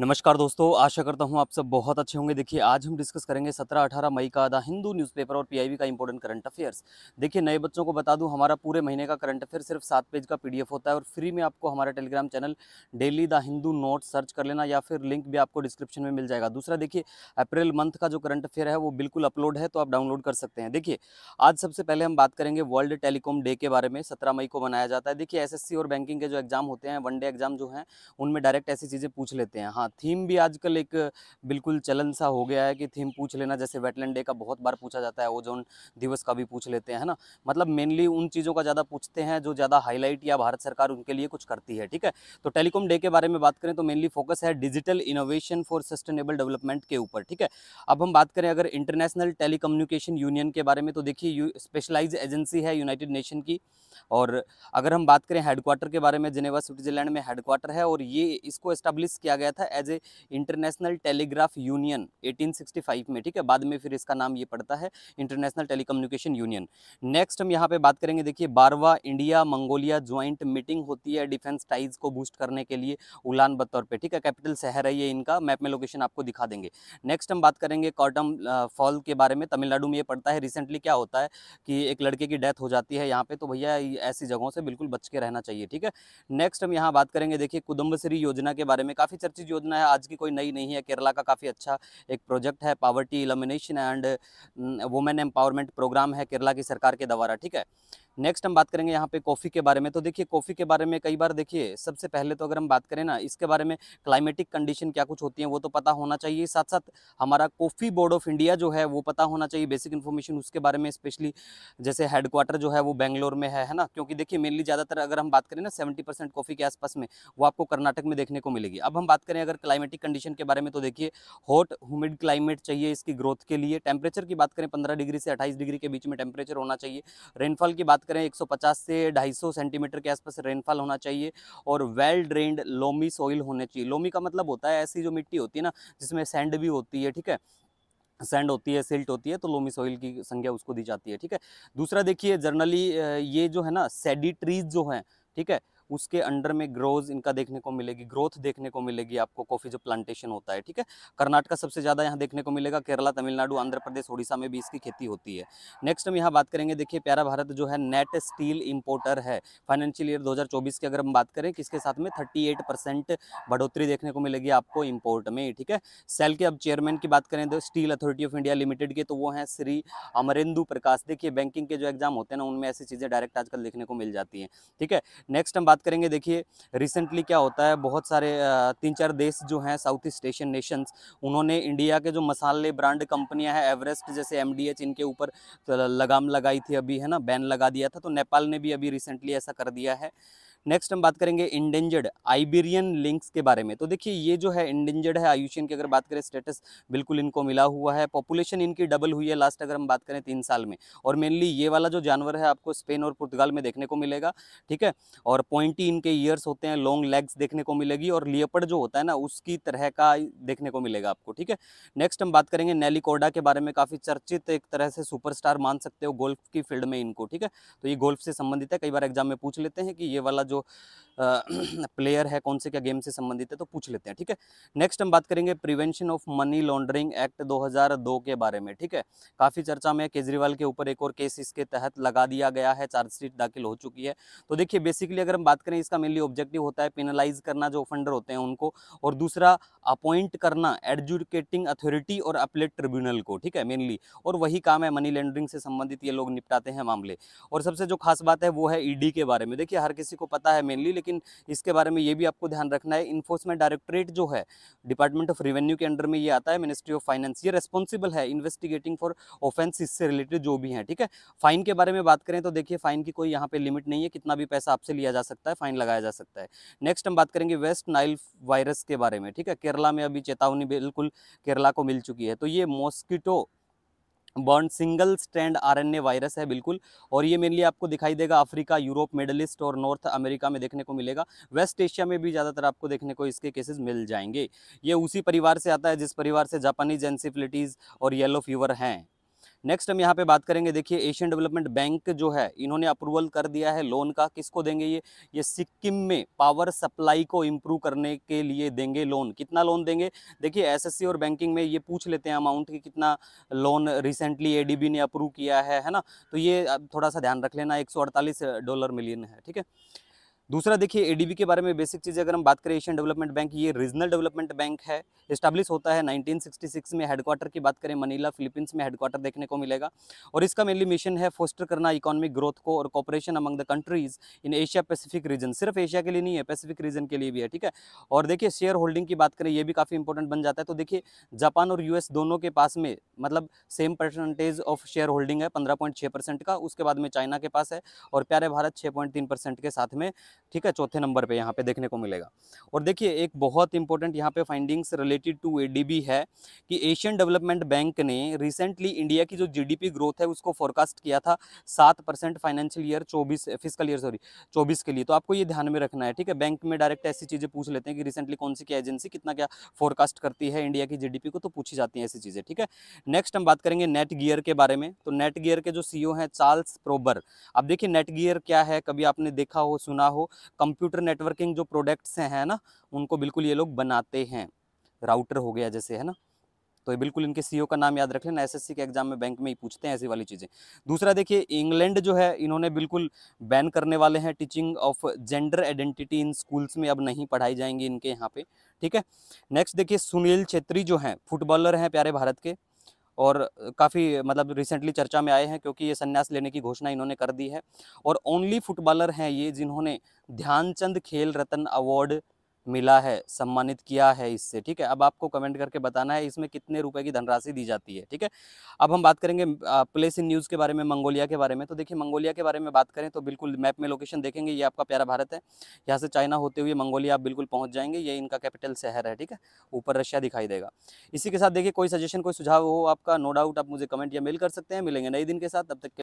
नमस्कार दोस्तों आशा करता हूं आप सब बहुत अच्छे होंगे देखिए आज हम डिस्कस करेंगे 17-18 मई का द हिंदू न्यूज़पेपर और पीआईबी का इंपॉर्टेंट करंट अफेयर्स देखिए नए बच्चों को बता दूं हमारा पूरे महीने का करंट अफेयर सिर्फ सात पेज का पीडीएफ होता है और फ्री में आपको हमारा Telegram channel daily the Hindu note search कर लेना या फिर लिंक भी आपको डिस्क्रिप्शन में मिल जाएगा दूसरा देखिए अप्रैल मंथ का जो करंट अफेयर है वो बिल्कुल अपलोड है तो आप डाउनलोड कर सकते हैं देखिए आज सबसे पहले हम बात करेंगे वर्ल्ड टेलीकॉम डे के बारे में सत्रह मई को मनाया जाता है देखिए एस और बैंकिंग के जो एग्जाम होते हैं वन डे एग्जाम जो हैं उनमें डायरेक्ट ऐसी चीज़ें पूछ लेते हैं हाँ, हाँ थीम भी आजकल एक बिल्कुल चलन सा हो गया है कि थीम पूछ लेना जैसे वेटलैंड डे का बहुत बार पूछा जाता है ओजोन दिवस का भी पूछ लेते हैं ना मतलब मेनली उन चीज़ों का ज़्यादा पूछते हैं जो ज़्यादा हाईलाइट या भारत सरकार उनके लिए कुछ करती है ठीक है तो टेलीकॉम डे के बारे में बात करें तो मेनली फोकस है digital innovation for sustainable development के ऊपर ठीक है अब हम बात करें अगर इंटरनेशनल टेलीकम्युनिकेशन यूनियन के बारे में तो देखिए स्पेशलाइज एजेंसी है यूनाइटेड नेशन की और अगर हम बात करें हेडक्वार्टर के बारे में जिनेवा स्विट्जरलैंड में हेडक्वार्टर है और ये इसको एस्टैब्लिश किया गया था as a International Telegraph Union 1865 में ठीक है बाद में फिर इसका नाम ये पड़ता है इंटरनेशनल टेलीकम्युनिकेशन यूनियन नेक्स्ट हम यहाँ पे बात करेंगे देखिए बारवा इंडिया मंगोलिया ज्वाइंट मीटिंग होती है डिफेंस टाइज को बूस्ट करने के लिए उलान बतौर पर ठीक है कैपिटल शहर है ये इनका मैप में लोकेशन आपको दिखा देंगे नेक्स्ट हम बात करेंगे कॉटम फॉल के बारे में तमिलनाडु में ये पड़ता है रिसेंटली क्या होता है कि एक लड़के की डेथ हो जाती है यहाँ पे तो भैया ऐसी जगहों से बिल्कुल बच के रहना चाहिए ठीक है नेक्स्ट हम यहाँ बात करेंगे देखिए कुदम्बश्री योजना के बारे में काफ़ी चर्चित योजना है आज की कोई नई नहीं है केरला का काफ़ी अच्छा एक प्रोजेक्ट है poverty elimination and women empowerment programme है केरला की सरकार के द्वारा ठीक है नेक्स्ट हम बात करेंगे यहाँ पे कॉफ़ी के बारे में तो देखिए कॉफ़ी के बारे में कई बार देखिए सबसे पहले तो अगर हम बात करें ना इसके बारे में क्लाइमेटिक कंडीशन क्या कुछ होती है वो तो पता होना चाहिए साथ साथ हमारा कॉफ़ी बोर्ड ऑफ इंडिया जो है वो पता होना चाहिए बेसिक इन्फॉर्मेशन उसके बारे में स्पेशली जैसे हेडक्वार्टर जो है वो बेंगलोर में है है ना क्योंकि देखिए मेनली ज़्यादातर अगर हम बात करें ना सेवेंटी कॉफ़ी के आसपास में वो आपको कर्नाटक में देखने को मिलेगी अब हम बात करें अगर क्लाइमेटिक कंडीशन के बारे में तो देखिए हॉट हुमिड क्लाइमेट चाहिए इसकी ग्रोथ के लिए टेम्परेचर की बात करें पंद्रह डिग्री से अट्ठाईस डिग्री के बीच में टेम्परेचर होना चाहिए रेनफॉल की बात बात करें 150 से 250 सेंटीमीटर के आसपास रेनफॉल होना चाहिए और वेल ड्रेन्ड लोमी सॉइल होने चाहिए लोमी का मतलब होता है ऐसी जो मिट्टी होती है ना जिसमें सैंड भी होती है ठीक है सैंड होती है सिल्ट होती है तो लोमी सॉइल की संख्या उसको दी जाती है ठीक है दूसरा देखिए जर्नली ये जो है ना सेडी ट्रीज जो हैं ठीक है उसके अंडर में ग्रोज इनका देखने को मिलेगी ग्रोथ देखने को मिलेगी आपको कॉफ़ी जो प्लांटेशन होता है ठीक है कर्नाटका सबसे ज़्यादा यहाँ देखने को मिलेगा केरला तमिलनाडु आंध्र प्रदेश उड़ीसा में भी इसकी खेती होती है नेक्स्ट हम यहाँ बात करेंगे देखिए प्यारा भारत जो है नेट स्टील इम्पोर्टर है फाइनेंशियल ईयर दो की अगर हम बात करें किसके साथ में थर्टी परसेंट बढ़ोतरी देखने को मिलेगी आपको इम्पोर्ट में ठीक है सेल के अब चेयरमैन की बात करें तो Steel Authority of India Limited के तो वो हैं श्री अमरेंदु प्रकाश देखिए बैंकिंग के जो एग्जाम होते हैं ना उनमें ऐसी चीज़ें डायरेक्ट आजकल देखने को मिल जाती हैं ठीक है नेक्स्ट हम बात करेंगे देखिए रिसेंटली क्या होता है बहुत सारे तीन चार देश जो हैं साउथ ईस्ट एशियन नेशंस उन्होंने इंडिया के जो मसाले ब्रांड कंपनियां हैं एवरेस्ट जैसे एम इनके ऊपर लगाम लगाई थी अभी है ना बैन लगा दिया था तो नेपाल ने भी अभी रिसेंटली ऐसा कर दिया है नेक्स्ट हम बात करेंगे इंडेंजर्ड आइबेरियन लिंक्स के बारे में तो देखिए ये जो है इंडेंजर्ड है आयुषियन की अगर बात करें स्टेटस बिल्कुल इनको मिला हुआ है पॉपुलेशन इनकी डबल हुई है लास्ट अगर हम बात करें तीन साल में और मेनली ये वाला जो जानवर है आपको स्पेन और पुर्तगाल में देखने को मिलेगा ठीक है और पॉइंटी इनके ईयर्स होते हैं लॉन्ग लेग्स देखने को मिलेगी और लियपड़ जो होता है ना उसकी तरह का देखने को मिलेगा आपको ठीक है नेक्स्ट हम बात करेंगे नेलिकोडा के बारे में काफ़ी चर्चित एक तरह से सुपरस्टार मान सकते हो गोल्फ की फील्ड में इनको ठीक है तो ये गोल्फ से संबंधित है कई बार एग्जाम में पूछ लेते हैं कि ये वाला जो प्लेयर है कौन से क्या गेम से संबंधित है तो पूछ लेते हैं ठीक है नेक्स्ट हम बात करेंगे Prevention of Money Laundering Act 2002 के बारे में ठीक है काफ़ी चर्चा में केजरीवाल के ऊपर एक और केस इसके तहत लगा दिया गया है चार्जशीट दाखिल हो चुकी है तो देखिए बेसिकली अगर हम बात करें इसका मेनली ऑब्जेक्टिव होता है पेनलाइज करना जो ऑफेंडर होते हैं उनको और दूसरा अपॉइंट करना एडजुकेटिंग अथॉरिटी और अपलेट ट्रिब्यूनल को ठीक है मेनली और वही काम है मनी लॉन्ड्रिंग से संबंधित ये लोग निपटाते हैं मामले और सबसे जो खास बात है वो है ईडी e के बारे में देखिए हर किसी को पता है मेनली लेकिन इसके बारे में ये भी आपको ध्यान रखना है इन्फोर्समेंट डायरेक्टोरेट जो है डिपार्टमेंट ऑफ रेवेन्यू के अंडर में ये आता है मिनिस्ट्री ऑफ फाइनेंस ये रेस्पॉन्सिबल है इन्वेस्टिगेटिंग फॉर ऑफेंस इससे रिलेटेड जो भी है ठीक है फाइन के बारे में बात करें तो देखिए फाइन की कोई यहाँ पे लिमिट नहीं है कितना भी पैसा आपसे लिया जा सकता है फाइन लगाया जा सकता है नेक्स्ट हम बात करेंगे वेस्ट नाइल वायरस के बारे में ठीक है केरला में अभी चेतावनी बिल्कुल केरला को मिल चुकी है तो ये मॉस्किटो बॉन्ड सिंगल स्टैंड आरएनए वायरस है बिल्कुल और ये मेनली आपको दिखाई देगा अफ्रीका यूरोप मिडल ईस्ट और नॉर्थ अमेरिका में देखने को मिलेगा वेस्ट एशिया में भी ज़्यादातर आपको देखने को इसके केसेस मिल जाएंगे ये उसी परिवार से आता है जिस परिवार से जापानीज एनसीफिलिटीज़ और येलो फीवर हैं नेक्स्ट हम यहाँ पे बात करेंगे देखिए एशियन डेवलपमेंट बैंक जो है इन्होंने अप्रूवल कर दिया है लोन का किसको देंगे ये ये सिक्किम में पावर सप्लाई को इम्प्रूव करने के लिए देंगे लोन कितना लोन देंगे देखिए एसएससी और बैंकिंग में ये पूछ लेते हैं अमाउंट कि कितना लोन रिसेंटली एडीबी ने अप्रूव किया है है ना तो ये थोड़ा सा ध्यान रख लेना एक डॉलर मिलियन है ठीक है दूसरा देखिए एडीबी के बारे में बेसिक चीज़ें अगर हम बात करें एशियन डेवलपमेंट बैंक ये रीजनल डेवलपमेंट बैंक है स्टैब्लिश होता है 1966 में हेडक्वार्टर की बात करें मनीला फिलीपींस में हेडक्वार्टर देखने को मिलेगा और इसका मेनली मिशन है फोस्टर करना इकोनॉमिक ग्रोथ को और cooperation among the countries in Asia Pacific region सिर्फ एशिया के लिए नहीं है पैसिफिक रीजन के लिए भी है ठीक है और देखिए शेयर होल्डिंग की बात करें ये भी काफ़ी इंपॉर्टेंट बन जाता है तो देखिए जापान और यूएस दोनों के पास में मतलब same percentage of shareholding है पंद्रह का उसके बाद में चाइना के पास है और प्यारे भारत छः के साथ में ठीक है चौथे नंबर पे यहाँ पे देखने को मिलेगा और देखिए एक बहुत इंपॉर्टेंट यहाँ पे फाइंडिंग्स रिलेटेड टू एडीबी है कि एशियन डेवलपमेंट बैंक ने रिसेंटली इंडिया की जो जीडीपी ग्रोथ है उसको फोरकास्ट किया था सात परसेंट फाइनेंशियल ईयर चौबीस फिजिकल ईयर सॉरी चौबीस के लिए तो आपको ये ध्यान में रखना है ठीक है बैंक में डायरेक्ट ऐसी चीज़ें पूछ लेते हैं कि रिसेंटली कौन सी क्या एजेंसी कितना क्या फोरकास्ट करती है इंडिया की जीडीपी को तो पूछी जाती है ऐसी चीज़ें ठीक है नेक्स्ट हम बात करेंगे नेट गियर के बारे में तो नेट गियर के जो सीईओ e हैं चार्ल्स प्रोबर अब देखिए नेट गियर क्या है कभी आपने देखा हो सुना हो कंप्यूटर नेटवर्किंग जो प्रोडक्ट्स हैं ना उनको बिल्कुल ये लोग बनाते हैं राउटर हो गया जैसे है ना तो ये बिल्कुल इनके सीईओ e का नाम याद रख लेना एस के एग्जाम में बैंक में ही पूछते हैं ऐसी वाली चीज़ें दूसरा देखिए इंग्लैंड जो है इन्होंने बिल्कुल बैन करने वाले हैं teaching of gender identity in schools में अब नहीं पढ़ाई जाएंगी इनके यहाँ पे ठीक है नेक्स्ट देखिए सुनील छेत्री जो हैं फुटबॉलर हैं प्यारे भारत के और काफ़ी मतलब रिसेंटली चर्चा में आए हैं क्योंकि ये संन्यास लेने की घोषणा इन्होंने कर दी है और ओनली फुटबॉलर हैं ये जिन्होंने ध्यानचंद खेल रत्न अवार्ड मिला है सम्मानित किया है इससे ठीक है अब आपको कमेंट करके बताना है इसमें कितने रुपए की धनराशि दी जाती है ठीक है अब हम बात करेंगे प्लेस इन न्यूज़ के बारे में मंगोलिया के बारे में तो देखिए मंगोलिया के बारे में बात करें तो बिल्कुल मैप में लोकेशन देखेंगे ये आपका प्यारा भारत है यहाँ से चाइना होते हुए मंगोलिया आप बिल्कुल पहुँच जाएंगे ये इनका कैपिटल शहर है ठीक है ऊपर रशिया दिखाई देगा इसी के साथ देखिए कोई सजेशन कोई सुझाव हो आपका नो डाउट आप मुझे कमेंट या मेल कर सकते हैं मिलेंगे नई दिन के साथ तब तक